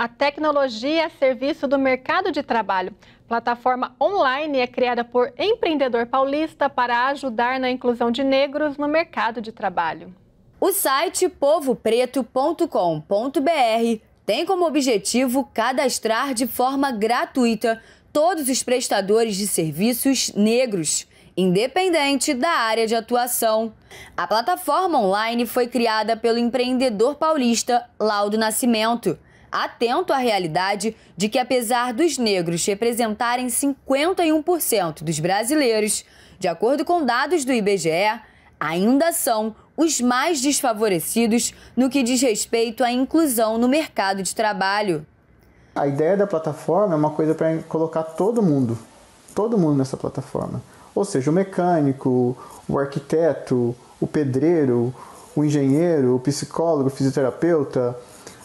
a tecnologia a é serviço do mercado de trabalho. Plataforma online é criada por empreendedor paulista para ajudar na inclusão de negros no mercado de trabalho. O site povopreto.com.br tem como objetivo cadastrar de forma gratuita todos os prestadores de serviços negros independente da área de atuação. A plataforma online foi criada pelo empreendedor paulista Laudo Nascimento atento à realidade de que, apesar dos negros representarem 51% dos brasileiros, de acordo com dados do IBGE, ainda são os mais desfavorecidos no que diz respeito à inclusão no mercado de trabalho. A ideia da plataforma é uma coisa para colocar todo mundo, todo mundo nessa plataforma. Ou seja, o mecânico, o arquiteto, o pedreiro, o engenheiro, o psicólogo, o fisioterapeuta,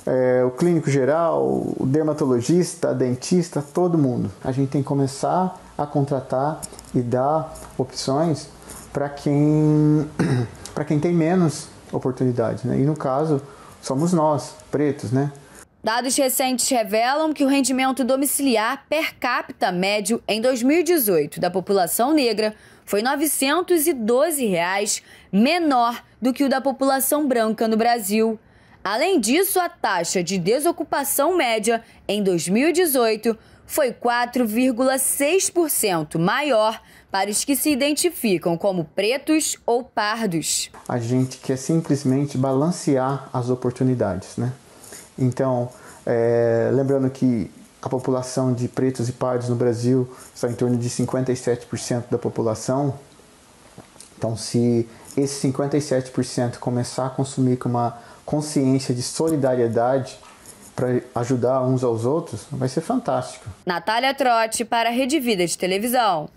é, o clínico geral, o dermatologista, dentista, todo mundo. A gente tem que começar a contratar e dar opções para quem para quem tem menos oportunidades, né? E no caso somos nós, pretos, né? Dados recentes revelam que o rendimento domiciliar per capita médio em 2018 da população negra foi R$ 912, menor do que o da população branca no Brasil. Além disso, a taxa de desocupação média em 2018 foi 4,6% maior para os que se identificam como pretos ou pardos. A gente quer simplesmente balancear as oportunidades, né? Então, é, lembrando que a população de pretos e pardos no Brasil está em torno de 57% da população, então, se esse 57% começar a consumir com uma consciência de solidariedade para ajudar uns aos outros, vai ser fantástico. Natália Trotti para a Rede Vida de Televisão.